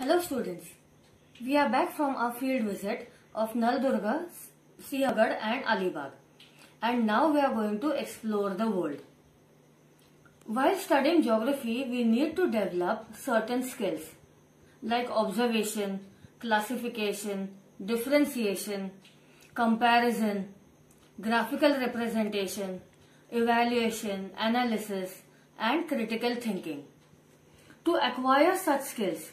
Hello students, we are back from our field visit of Naldurga, Siagad, and Alibag and now we are going to explore the world. While studying geography, we need to develop certain skills like observation, classification, differentiation, comparison, graphical representation, evaluation, analysis and critical thinking. To acquire such skills,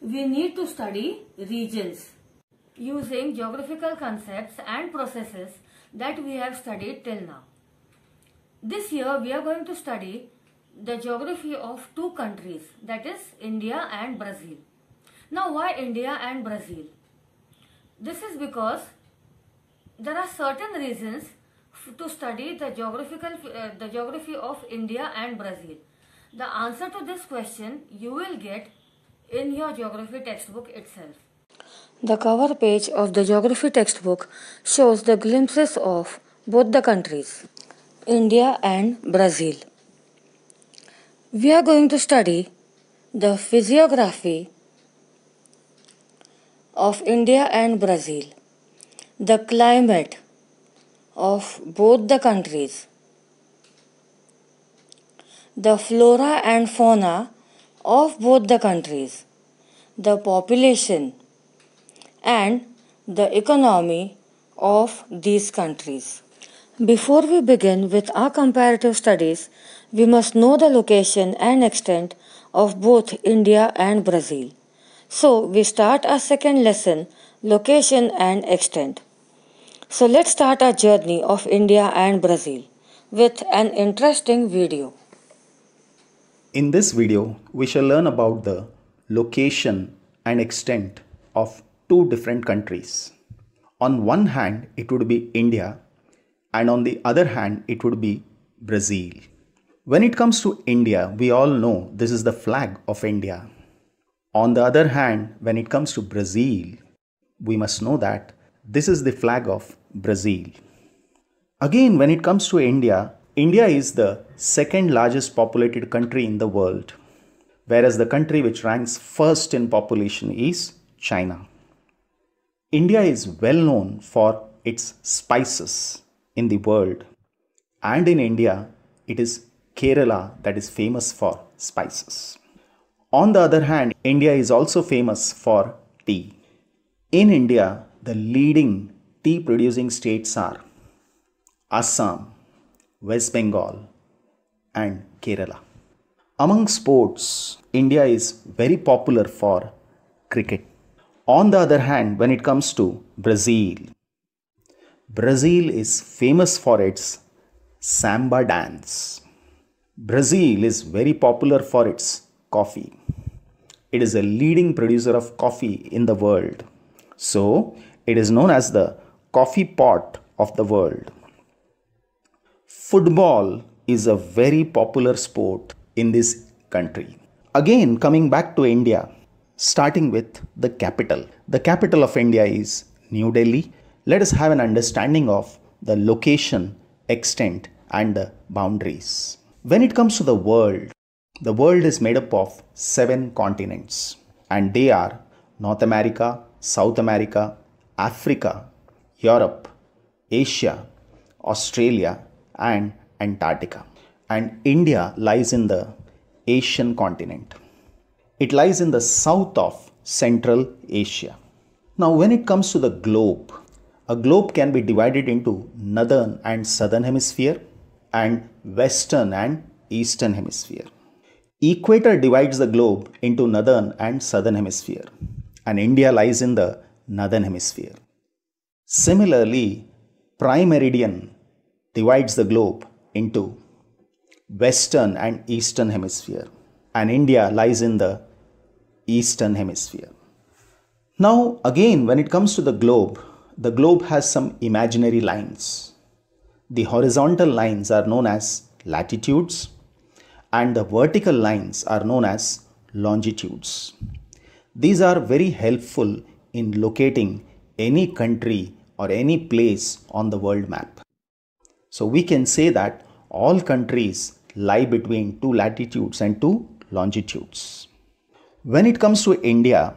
we need to study regions using geographical concepts and processes that we have studied till now. This year we are going to study the geography of two countries that is India and Brazil. Now why India and Brazil? This is because there are certain reasons to study the geographical uh, the geography of India and Brazil. The answer to this question you will get in your geography textbook itself. The cover page of the geography textbook shows the glimpses of both the countries, India and Brazil. We are going to study the physiography of India and Brazil, the climate of both the countries, the flora and fauna of both the countries, the population, and the economy of these countries. Before we begin with our comparative studies, we must know the location and extent of both India and Brazil. So, we start our second lesson location and extent. So, let's start our journey of India and Brazil with an interesting video. In this video, we shall learn about the location and extent of two different countries. On one hand, it would be India and on the other hand, it would be Brazil. When it comes to India, we all know this is the flag of India. On the other hand, when it comes to Brazil, we must know that this is the flag of Brazil. Again, when it comes to India, India is the second largest populated country in the world, whereas the country which ranks first in population is China. India is well known for its spices in the world, and in India, it is Kerala that is famous for spices. On the other hand, India is also famous for tea. In India, the leading tea producing states are Assam, West Bengal, and Kerala. Among sports, India is very popular for cricket. On the other hand, when it comes to Brazil, Brazil is famous for its samba dance. Brazil is very popular for its coffee. It is a leading producer of coffee in the world. So, it is known as the coffee pot of the world football is a very popular sport in this country. Again, coming back to India, starting with the capital. The capital of India is New Delhi. Let us have an understanding of the location, extent, and the boundaries. When it comes to the world, the world is made up of seven continents, and they are North America, South America, Africa, Europe, Asia, Australia, and Antarctica. And India lies in the Asian continent. It lies in the south of Central Asia. Now, when it comes to the globe, a globe can be divided into northern and southern hemisphere and western and eastern hemisphere. Equator divides the globe into northern and southern hemisphere, and India lies in the northern hemisphere. Similarly, prime meridian divides the globe into western and eastern hemisphere and India lies in the eastern hemisphere. Now again when it comes to the globe, the globe has some imaginary lines. The horizontal lines are known as latitudes and the vertical lines are known as longitudes. These are very helpful in locating any country or any place on the world map. So we can say that all countries lie between two latitudes and two longitudes. When it comes to India,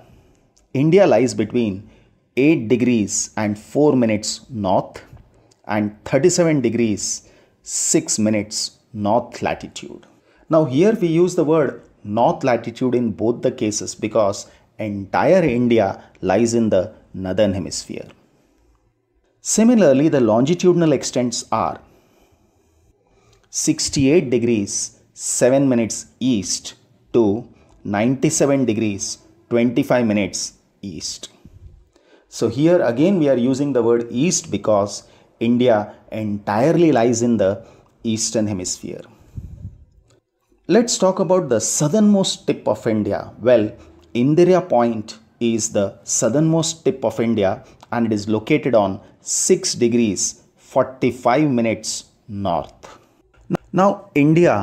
India lies between 8 degrees and 4 minutes north and 37 degrees 6 minutes north latitude. Now here we use the word north latitude in both the cases because entire India lies in the northern hemisphere. Similarly, the longitudinal extents are 68 degrees 7 minutes east to 97 degrees 25 minutes east. So here again we are using the word east because India entirely lies in the eastern hemisphere. Let's talk about the southernmost tip of India. Well, Indira Point is the southernmost tip of India and it is located on 6 degrees 45 minutes north. Now India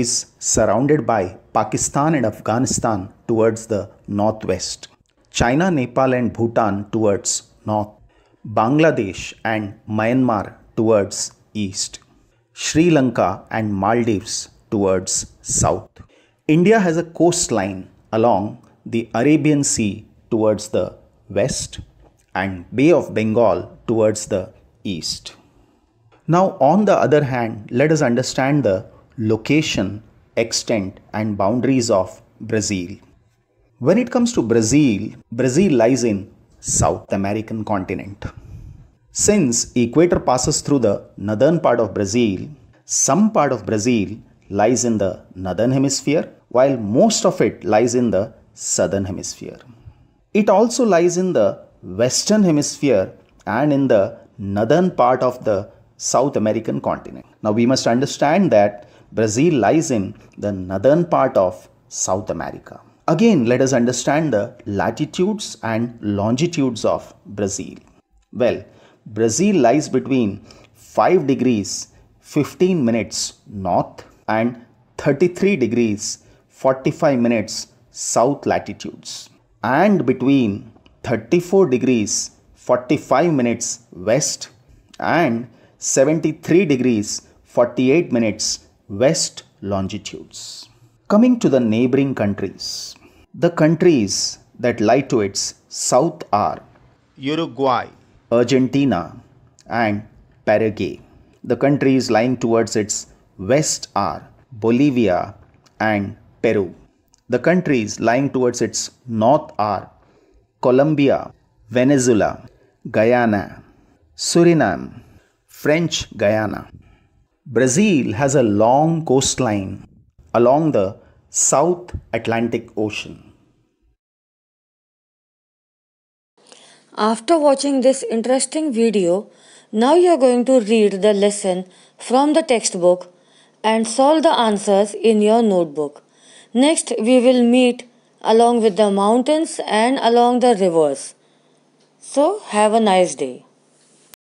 is surrounded by Pakistan and Afghanistan towards the northwest, China, Nepal and Bhutan towards north, Bangladesh and Myanmar towards east, Sri Lanka and Maldives towards south. India has a coastline along the Arabian Sea towards the west and Bay of Bengal towards the east. Now on the other hand, let us understand the location, extent and boundaries of Brazil. When it comes to Brazil, Brazil lies in South American continent. Since equator passes through the northern part of Brazil, some part of Brazil lies in the northern hemisphere while most of it lies in the southern hemisphere. It also lies in the western hemisphere and in the northern part of the South American continent. Now we must understand that Brazil lies in the northern part of South America. Again, let us understand the latitudes and longitudes of Brazil. Well, Brazil lies between 5 degrees 15 minutes north and 33 degrees 45 minutes south latitudes and between 34 degrees 45 minutes west and 73 degrees 48 minutes west longitudes. Coming to the neighboring countries, the countries that lie to its south are Uruguay, Argentina, and Paraguay. The countries lying towards its west are Bolivia and Peru. The countries lying towards its north are Colombia, Venezuela, Guyana, Suriname, French Guyana. Brazil has a long coastline along the South Atlantic Ocean. After watching this interesting video, now you are going to read the lesson from the textbook and solve the answers in your notebook. Next, we will meet along with the mountains and along the rivers. So, have a nice day.